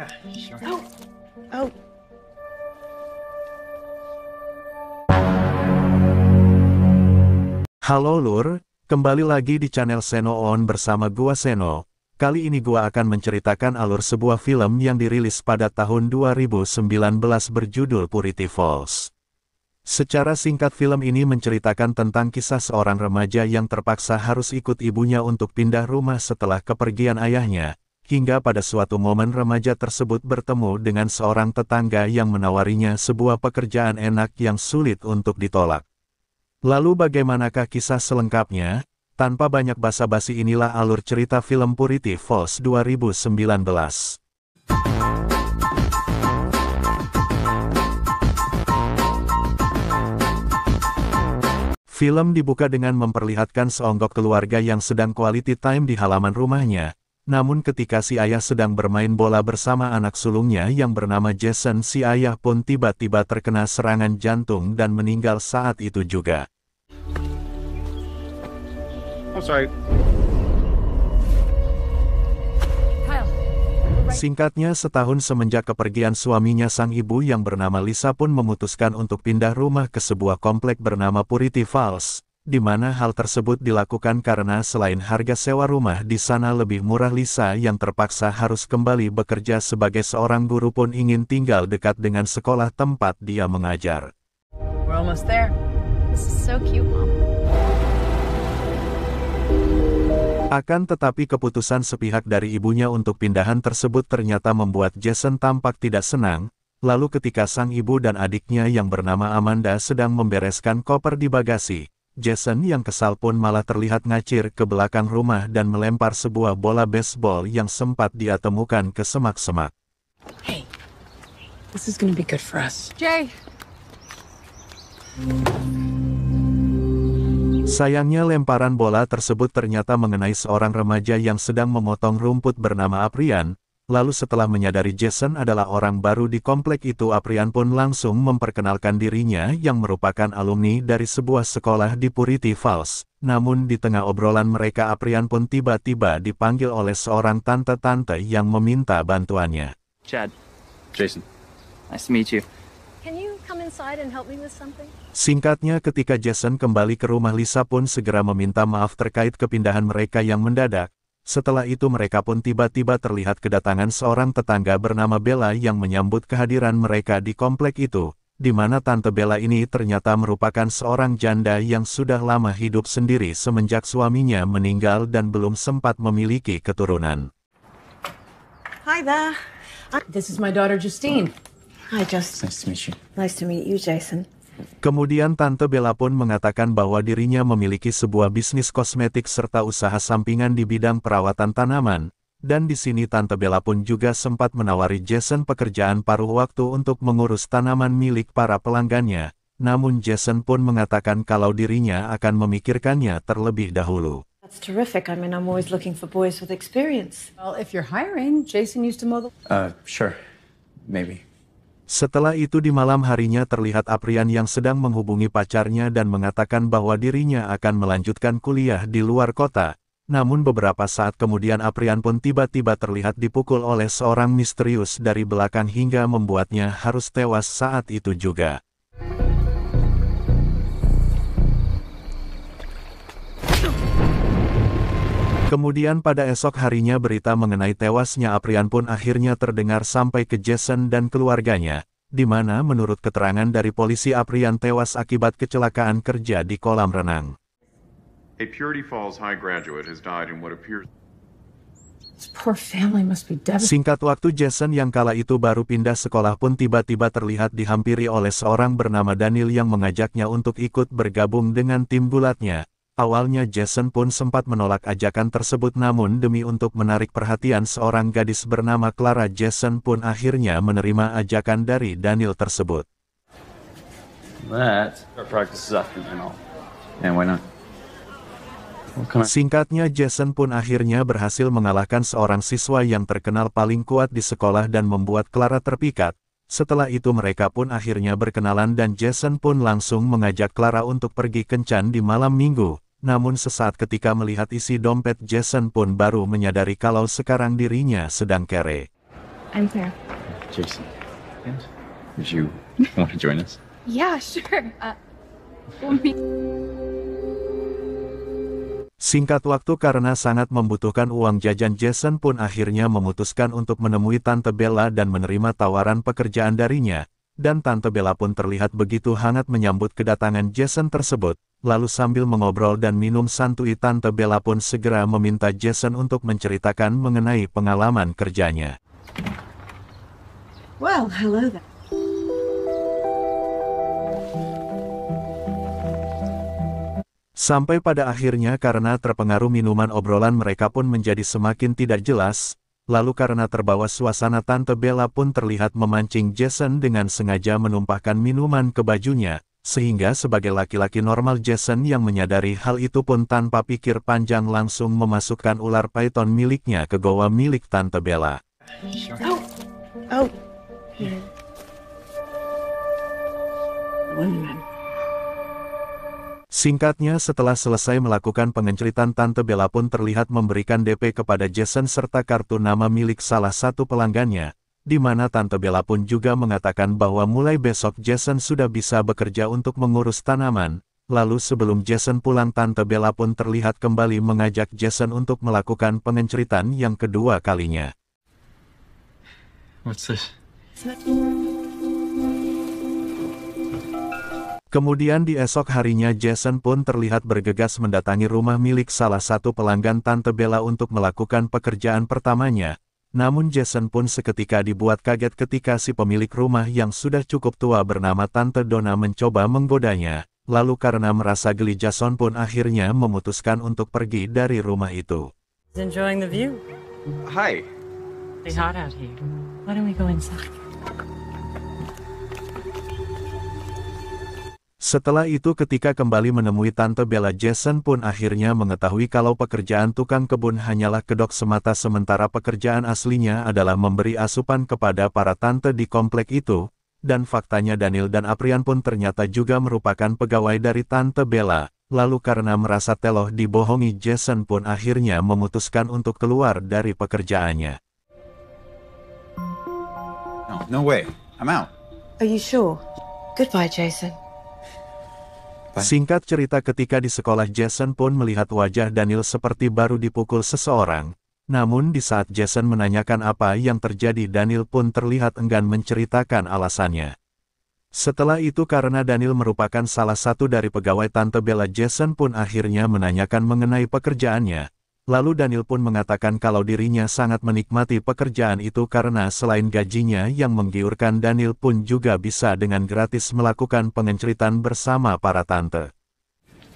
Ah, oh. Oh. Halo Lur, kembali lagi di channel Seno On bersama gua Seno. Kali ini gua akan menceritakan alur sebuah film yang dirilis pada tahun 2019 berjudul Purity Falls. Secara singkat film ini menceritakan tentang kisah seorang remaja yang terpaksa harus ikut ibunya untuk pindah rumah setelah kepergian ayahnya, hingga pada suatu momen remaja tersebut bertemu dengan seorang tetangga yang menawarinya sebuah pekerjaan enak yang sulit untuk ditolak. Lalu bagaimanakah kisah selengkapnya? Tanpa banyak basa-basi inilah alur cerita film Purity Falls 2019. Film dibuka dengan memperlihatkan seonggok keluarga yang sedang quality time di halaman rumahnya, namun ketika si ayah sedang bermain bola bersama anak sulungnya yang bernama Jason, si ayah pun tiba-tiba terkena serangan jantung dan meninggal saat itu juga. Singkatnya setahun semenjak kepergian suaminya sang ibu yang bernama Lisa pun memutuskan untuk pindah rumah ke sebuah komplek bernama Purity Falls, di mana hal tersebut dilakukan karena selain harga sewa rumah di sana lebih murah Lisa yang terpaksa harus kembali bekerja sebagai seorang guru pun ingin tinggal dekat dengan sekolah tempat dia mengajar. Akan tetapi keputusan sepihak dari ibunya untuk pindahan tersebut ternyata membuat Jason tampak tidak senang, lalu ketika sang ibu dan adiknya yang bernama Amanda sedang membereskan koper di bagasi, Jason yang kesal pun malah terlihat ngacir ke belakang rumah dan melempar sebuah bola baseball yang sempat dia temukan ke semak-semak. Hey, this is gonna be good for us. Jay! Sayangnya lemparan bola tersebut ternyata mengenai seorang remaja yang sedang memotong rumput bernama Aprian, lalu setelah menyadari Jason adalah orang baru di komplek itu Aprian pun langsung memperkenalkan dirinya yang merupakan alumni dari sebuah sekolah di Purity Falls. Namun di tengah obrolan mereka Aprian pun tiba-tiba dipanggil oleh seorang tante-tante yang meminta bantuannya. Chad. Jason. Nice to meet you. Can you come inside and help me with something? Singkatnya ketika Jason kembali ke rumah Lisa pun segera meminta maaf terkait kepindahan mereka yang mendadak, setelah itu mereka pun tiba-tiba terlihat kedatangan seorang tetangga bernama Bella yang menyambut kehadiran mereka di komplek itu, di mana Tante Bella ini ternyata merupakan seorang janda yang sudah lama hidup sendiri semenjak suaminya meninggal dan belum sempat memiliki keturunan. Hi there. This is my daughter Justine. Hi Justine. Nice to meet you. Nice to meet you, Jason. Kemudian Tante Bella pun mengatakan bahwa dirinya memiliki sebuah bisnis kosmetik serta usaha sampingan di bidang perawatan tanaman, dan di sini Tante Bella pun juga sempat menawari Jason pekerjaan paruh waktu untuk mengurus tanaman milik para pelanggannya, namun Jason pun mengatakan kalau dirinya akan memikirkannya terlebih dahulu. Setelah itu di malam harinya terlihat Aprian yang sedang menghubungi pacarnya dan mengatakan bahwa dirinya akan melanjutkan kuliah di luar kota. Namun beberapa saat kemudian Aprian pun tiba-tiba terlihat dipukul oleh seorang misterius dari belakang hingga membuatnya harus tewas saat itu juga. Kemudian pada esok harinya berita mengenai tewasnya Aprian pun akhirnya terdengar sampai ke Jason dan keluarganya, di mana menurut keterangan dari polisi Aprian tewas akibat kecelakaan kerja di kolam renang. A Purity Falls High graduate has died in what appears Singkat waktu Jason yang kala itu baru pindah sekolah pun tiba-tiba terlihat dihampiri oleh seorang bernama Daniel yang mengajaknya untuk ikut bergabung dengan tim bulatnya, Awalnya Jason pun sempat menolak ajakan tersebut namun demi untuk menarik perhatian seorang gadis bernama Clara Jason pun akhirnya menerima ajakan dari Daniel tersebut. Singkatnya Jason pun akhirnya berhasil mengalahkan seorang siswa yang terkenal paling kuat di sekolah dan membuat Clara terpikat. Setelah itu mereka pun akhirnya berkenalan dan Jason pun langsung mengajak Clara untuk pergi kencan di malam minggu namun sesaat ketika melihat isi dompet Jason pun baru menyadari kalau sekarang dirinya sedang kere. I'm Sarah. Jason. would you want to join us? yeah, sure. Uh, Singkat waktu karena sangat membutuhkan uang jajan Jason pun akhirnya memutuskan untuk menemui Tante Bella dan menerima tawaran pekerjaan darinya, dan Tante Bella pun terlihat begitu hangat menyambut kedatangan Jason tersebut. Lalu sambil mengobrol dan minum santui Tante Bella pun segera meminta Jason untuk menceritakan mengenai pengalaman kerjanya. Well, hello there. Sampai pada akhirnya karena terpengaruh minuman obrolan mereka pun menjadi semakin tidak jelas, lalu karena terbawa suasana Tante Bella pun terlihat memancing Jason dengan sengaja menumpahkan minuman ke bajunya, sehingga sebagai laki-laki normal Jason yang menyadari hal itu pun tanpa pikir panjang langsung memasukkan ular python miliknya ke goa milik Tante Bella. Oh. Oh. Yeah. One Singkatnya setelah selesai melakukan pengenceritan Tante Bella pun terlihat memberikan DP kepada Jason serta kartu nama milik salah satu pelanggannya, di mana Tante Bella pun juga mengatakan bahwa mulai besok Jason sudah bisa bekerja untuk mengurus tanaman, Lalu sebelum Jason pulang Tante Bella pun terlihat kembali mengajak Jason untuk melakukan pengenceritan yang kedua kalinya. What's this? Kemudian di esok harinya Jason pun terlihat bergegas mendatangi rumah milik salah satu pelanggan Tante Bella untuk melakukan pekerjaan pertamanya. Namun Jason pun seketika dibuat kaget ketika si pemilik rumah yang sudah cukup tua bernama Tante Donna mencoba menggodanya. Lalu karena merasa geli Jason pun akhirnya memutuskan untuk pergi dari rumah itu. Enjoying Hi. It's hot out here. Why don't we go inside? Setelah itu ketika kembali menemui Tante Bella Jason pun akhirnya mengetahui kalau pekerjaan tukang kebun hanyalah kedok semata sementara pekerjaan aslinya adalah memberi asupan kepada para tante di komplek itu, dan faktanya Daniel dan Aprian pun ternyata juga merupakan pegawai dari Tante Bella. Lalu karena merasa teloh dibohongi Jason pun akhirnya memutuskan untuk keluar dari pekerjaannya. No, no way. I'm out. Are you sure? Goodbye, Jason. Singkat cerita ketika di sekolah Jason pun melihat wajah Daniel seperti baru dipukul seseorang. Namun di saat Jason menanyakan apa yang terjadi Daniel pun terlihat enggan menceritakan alasannya. Setelah itu karena Daniel merupakan salah satu dari pegawai Tante Bella Jason pun akhirnya menanyakan mengenai pekerjaannya, Lalu Daniel pun mengatakan kalau dirinya sangat menikmati pekerjaan itu karena selain gajinya yang menggiurkan Daniel pun juga bisa dengan gratis melakukan pengenceritan bersama para tante.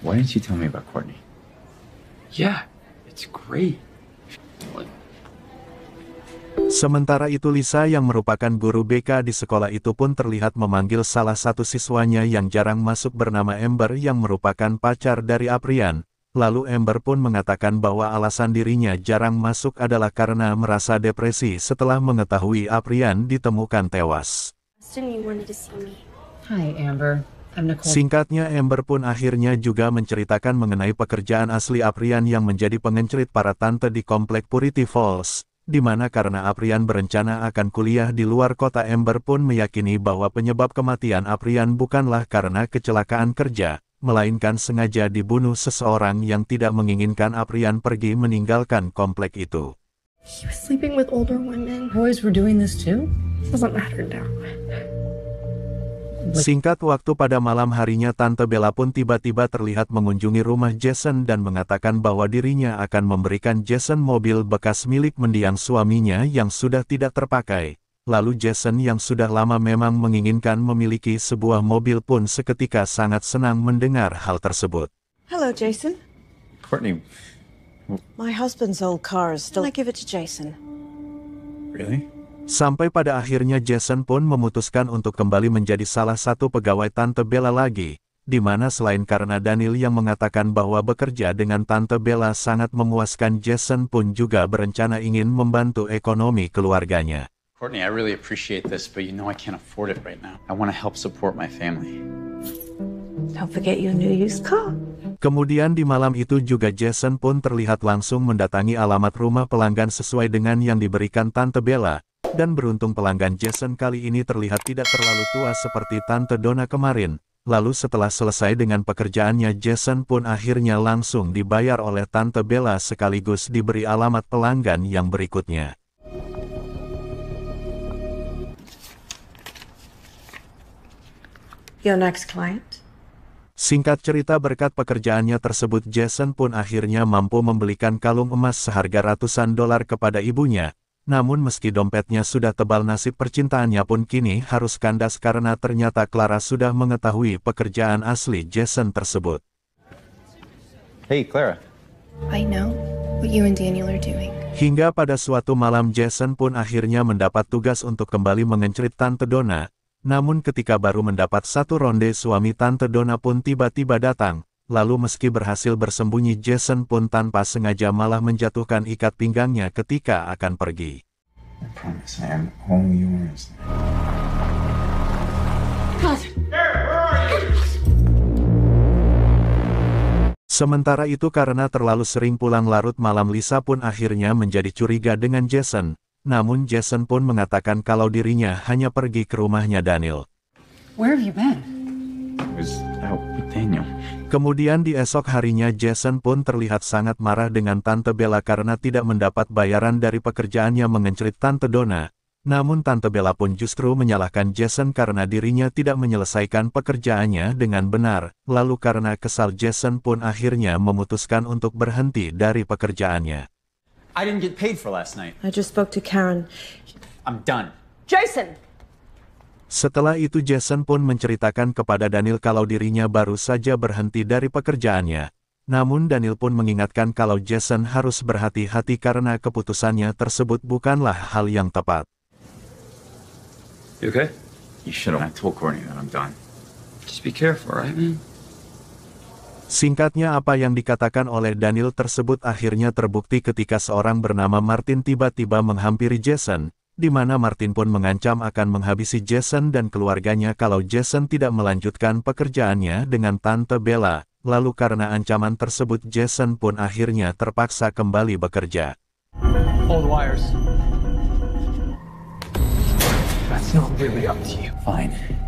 Why didn't you tell me about Courtney? Yeah, it's great. Sementara itu Lisa yang merupakan guru BK di sekolah itu pun terlihat memanggil salah satu siswanya yang jarang masuk bernama Ember yang merupakan pacar dari Aprian, Lalu Amber pun mengatakan bahwa alasan dirinya jarang masuk adalah karena merasa depresi setelah mengetahui Aprian ditemukan tewas. Singkatnya Amber pun akhirnya juga menceritakan mengenai pekerjaan asli Aprian yang menjadi pengencerit para tante di komplek Purity Falls, di mana karena Aprian berencana akan kuliah di luar kota Amber pun meyakini bahwa penyebab kematian Aprian bukanlah karena kecelakaan kerja, melainkan sengaja dibunuh seseorang yang tidak menginginkan Aprian pergi meninggalkan komplek itu. Singkat waktu pada malam harinya Tante Bella pun tiba-tiba terlihat mengunjungi rumah Jason dan mengatakan bahwa dirinya akan memberikan Jason mobil bekas milik mendiang suaminya yang sudah tidak terpakai lalu Jason yang sudah lama memang menginginkan memiliki sebuah mobil pun seketika sangat senang mendengar hal tersebut. Hello Jason. Courtney. My husband's old car is still... I give it to Jason. Really? Sampai pada akhirnya Jason pun memutuskan untuk kembali menjadi salah satu pegawai Tante Bella lagi, di mana selain karena Daniel yang mengatakan bahwa bekerja dengan Tante Bella sangat memuaskan Jason pun juga berencana ingin membantu ekonomi keluarganya. Courtney, I really appreciate this, but you know I can't afford it right now. I want to help support my family. Don't forget your new used car. Kemudian di malam itu juga Jason pun terlihat langsung mendatangi alamat rumah pelanggan sesuai dengan yang diberikan Tante Bella, dan beruntung pelanggan Jason kali ini terlihat tidak terlalu tua seperti Tante Donna kemarin. Lalu setelah selesai dengan pekerjaannya Jason pun akhirnya langsung dibayar oleh Tante Bella sekaligus diberi alamat pelanggan yang berikutnya. your next client? Singkat cerita berkat pekerjaannya tersebut Jason pun akhirnya mampu membelikan kalung emas seharga ratusan dolar kepada ibunya. Namun meski dompetnya sudah tebal nasib percintaannya pun kini harus kandas karena ternyata Clara sudah mengetahui pekerjaan asli Jason tersebut. Hey Clara. I know what you and Daniel are doing. Hingga pada suatu malam Jason pun akhirnya mendapat tugas untuk kembali mengencrit Tante Donna, namun ketika baru mendapat satu ronde suami Tante Dona pun tiba-tiba datang, lalu meski berhasil bersembunyi Jason pun tanpa sengaja malah menjatuhkan ikat pinggangnya ketika akan pergi. Sementara itu karena terlalu sering pulang larut malam Lisa pun akhirnya menjadi curiga dengan Jason, namun Jason pun mengatakan kalau dirinya hanya pergi ke rumahnya Daniel. Where have you been? Kemudian di esok harinya Jason pun terlihat sangat marah dengan Tante Bella karena tidak mendapat bayaran dari pekerjaannya mengencrit Tante Donna. Namun Tante Bella pun justru menyalahkan Jason karena dirinya tidak menyelesaikan pekerjaannya dengan benar. Lalu karena kesal Jason pun akhirnya memutuskan untuk berhenti dari pekerjaannya. I didn't get paid for last night. I just spoke to Karen. I'm done. Jason. Setelah itu Jason pun menceritakan kepada Daniel kalau dirinya baru saja berhenti dari pekerjaannya. Namun Daniel pun mengingatkan kalau Jason harus berhati-hati karena keputusannya tersebut bukanlah hal yang tepat. You okay? You should nah, have told Courtney that I'm done. Just be careful, right, man? Mm. Singkatnya apa yang dikatakan oleh Daniel tersebut akhirnya terbukti ketika seorang bernama Martin tiba-tiba menghampiri Jason, di mana Martin pun mengancam akan menghabisi Jason dan keluarganya kalau Jason tidak melanjutkan pekerjaannya dengan Tante Bella, lalu karena ancaman tersebut Jason pun akhirnya terpaksa kembali bekerja. Fine.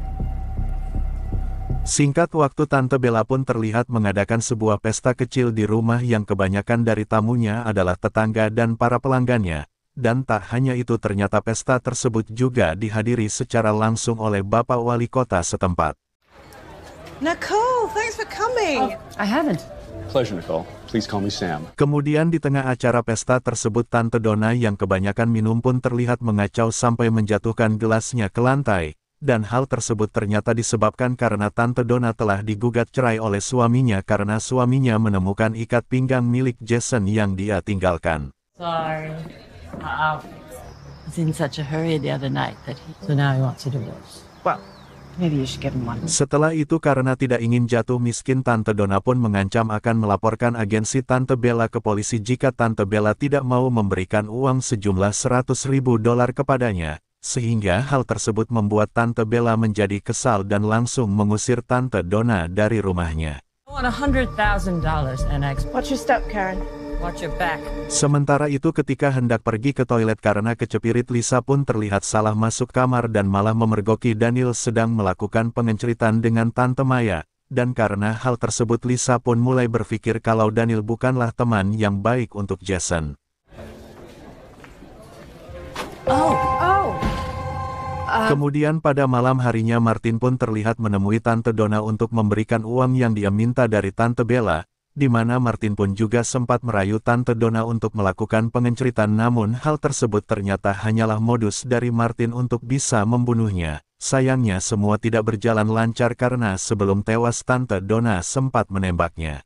Singkat waktu Tante Bella pun terlihat mengadakan sebuah pesta kecil di rumah yang kebanyakan dari tamunya adalah tetangga dan para pelanggannya, dan tak hanya itu ternyata pesta tersebut juga dihadiri secara langsung oleh Bapak Wali Kota setempat. Oh, Kemudian di tengah acara pesta tersebut Tante Donna yang kebanyakan minum pun terlihat mengacau sampai menjatuhkan gelasnya ke lantai, dan hal tersebut ternyata disebabkan karena Tante Donna telah digugat cerai oleh suaminya karena suaminya menemukan ikat pinggang milik Jason yang dia tinggalkan. Sorry, maaf. He's in such a hurry the other night that So now he wants a divorce. Well, setelah itu karena tidak ingin jatuh miskin Tante Donna pun mengancam akan melaporkan agensi Tante Bella ke polisi jika Tante Bella tidak mau memberikan uang sejumlah 100 ribu dolar kepadanya sehingga hal tersebut membuat Tante Bella menjadi kesal dan langsung mengusir Tante Donna dari rumahnya. Sementara itu ketika hendak pergi ke toilet karena kecepirit Lisa pun terlihat salah masuk kamar dan malah memergoki Daniel sedang melakukan pengenceritan dengan Tante Maya. Dan karena hal tersebut Lisa pun mulai berpikir kalau Daniel bukanlah teman yang baik untuk Jason. Oh. oh. Ah. Kemudian pada malam harinya Martin pun terlihat menemui Tante Donna untuk memberikan uang yang dia minta dari Tante Bella, di mana Martin pun juga sempat merayu Tante Donna untuk melakukan pengenceritan namun hal tersebut ternyata hanyalah modus dari Martin untuk bisa membunuhnya. Sayangnya semua tidak berjalan lancar karena sebelum tewas Tante Donna sempat menembaknya.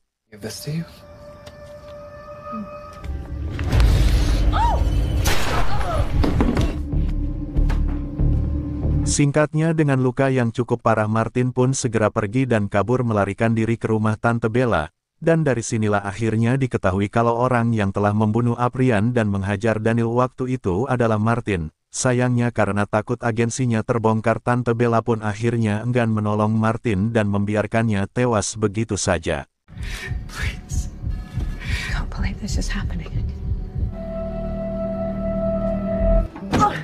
Singkatnya dengan luka yang cukup parah Martin pun segera pergi dan kabur melarikan diri ke rumah Tante Bella, dan dari sinilah akhirnya diketahui kalau orang yang telah membunuh Aprian dan menghajar Daniel waktu itu adalah Martin. Sayangnya karena takut agensinya terbongkar Tante Bella pun akhirnya enggan menolong Martin dan membiarkannya tewas begitu saja. Please. I can't believe this is happening. Oh.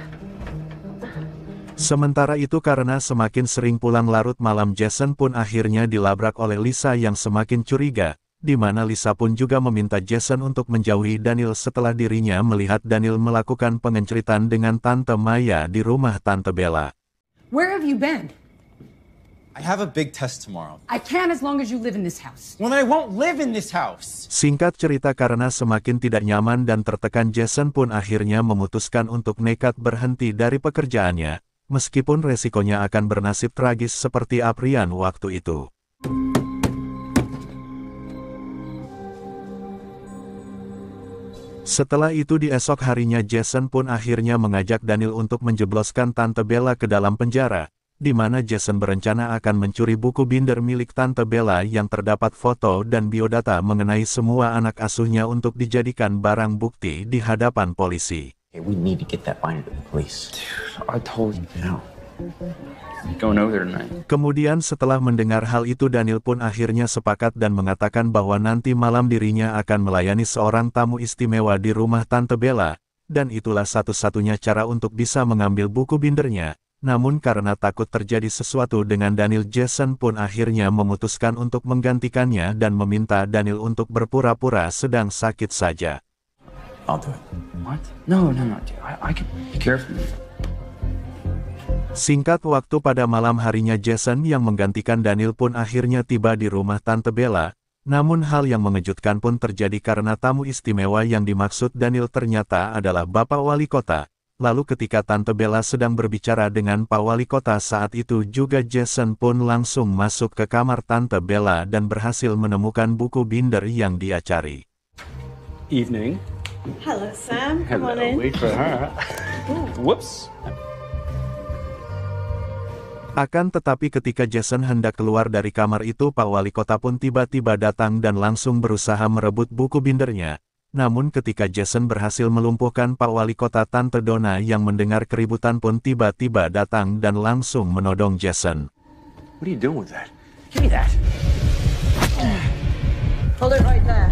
Sementara itu karena semakin sering pulang larut malam Jason pun akhirnya dilabrak oleh Lisa yang semakin curiga, di mana Lisa pun juga meminta Jason untuk menjauhi Daniel setelah dirinya melihat Daniel melakukan pengenceritan dengan Tante Maya di rumah Tante Bella. Where have you been? I have a big test tomorrow. I can as long as you live in this house. Well, I won't live in this house. Singkat cerita karena semakin tidak nyaman dan tertekan Jason pun akhirnya memutuskan untuk nekat berhenti dari pekerjaannya, meskipun resikonya akan bernasib tragis seperti Aprian waktu itu. Setelah itu di esok harinya Jason pun akhirnya mengajak Daniel untuk menjebloskan Tante Bella ke dalam penjara, di mana Jason berencana akan mencuri buku binder milik Tante Bella yang terdapat foto dan biodata mengenai semua anak asuhnya untuk dijadikan barang bukti di hadapan polisi. Hey, we need to get that binder to the police. Dude, I told you. No. Kemudian setelah mendengar hal itu Daniel pun akhirnya sepakat dan mengatakan bahwa nanti malam dirinya akan melayani seorang tamu istimewa di rumah Tante Bella, dan itulah satu-satunya cara untuk bisa mengambil buku bindernya. Namun karena takut terjadi sesuatu dengan Daniel Jason pun akhirnya memutuskan untuk menggantikannya dan meminta Daniel untuk berpura-pura sedang sakit saja. I'll do it. What? No, no, no, dude. I, I can be careful. Singkat waktu pada malam harinya Jason yang menggantikan Daniel pun akhirnya tiba di rumah Tante Bella, namun hal yang mengejutkan pun terjadi karena tamu istimewa yang dimaksud Daniel ternyata adalah Bapak Wali Kota. Lalu ketika Tante Bella sedang berbicara dengan Pak Wali Kota saat itu juga Jason pun langsung masuk ke kamar Tante Bella dan berhasil menemukan buku binder yang dia cari. Evening, Hello, Sam. Come Hello. on in. Wait for her. Whoops. Akan tetapi ketika Jason hendak keluar dari kamar itu Pak Wali Kota pun tiba-tiba datang dan langsung berusaha merebut buku bindernya. Namun ketika Jason berhasil melumpuhkan Pak Wali Kota Tante Dona yang mendengar keributan pun tiba-tiba datang dan langsung menodong Jason. What are you doing with that? Give me that. Hold it right there.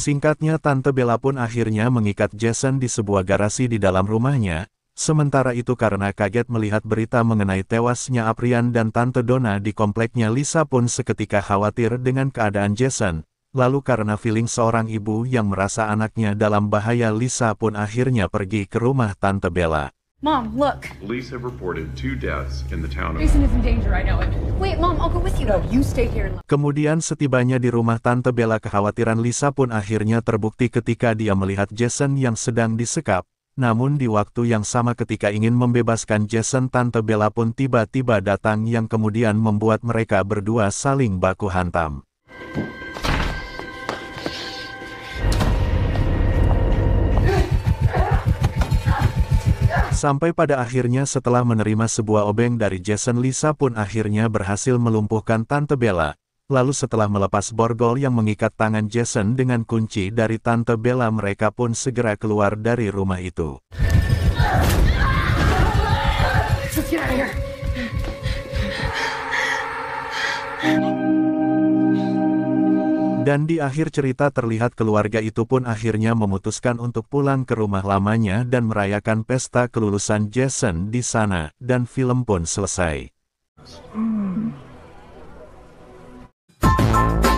Singkatnya Tante Bella pun akhirnya mengikat Jason di sebuah garasi di dalam rumahnya, sementara itu karena kaget melihat berita mengenai tewasnya Aprian dan Tante Donna di kompleknya Lisa pun seketika khawatir dengan keadaan Jason, lalu karena feeling seorang ibu yang merasa anaknya dalam bahaya Lisa pun akhirnya pergi ke rumah Tante Bella. Mom, look. Police have reported two deaths in the town of... Jason is in danger, I know it. Wait, Mom, I'll go with you. No, you stay here and... Kemudian setibanya di rumah Tante Bella kekhawatiran Lisa pun akhirnya terbukti ketika dia melihat Jason yang sedang disekap. Namun di waktu yang sama ketika ingin membebaskan Jason Tante Bella pun tiba-tiba datang yang kemudian membuat mereka berdua saling baku hantam. Sampai pada akhirnya setelah menerima sebuah obeng dari Jason Lisa pun akhirnya berhasil melumpuhkan Tante Bella. Lalu setelah melepas borgol yang mengikat tangan Jason dengan kunci dari Tante Bella mereka pun segera keluar dari rumah itu. Let's get out of here. Dan di akhir cerita terlihat keluarga itu pun akhirnya memutuskan untuk pulang ke rumah lamanya dan merayakan pesta kelulusan Jason di sana, dan film pun selesai. Hmm.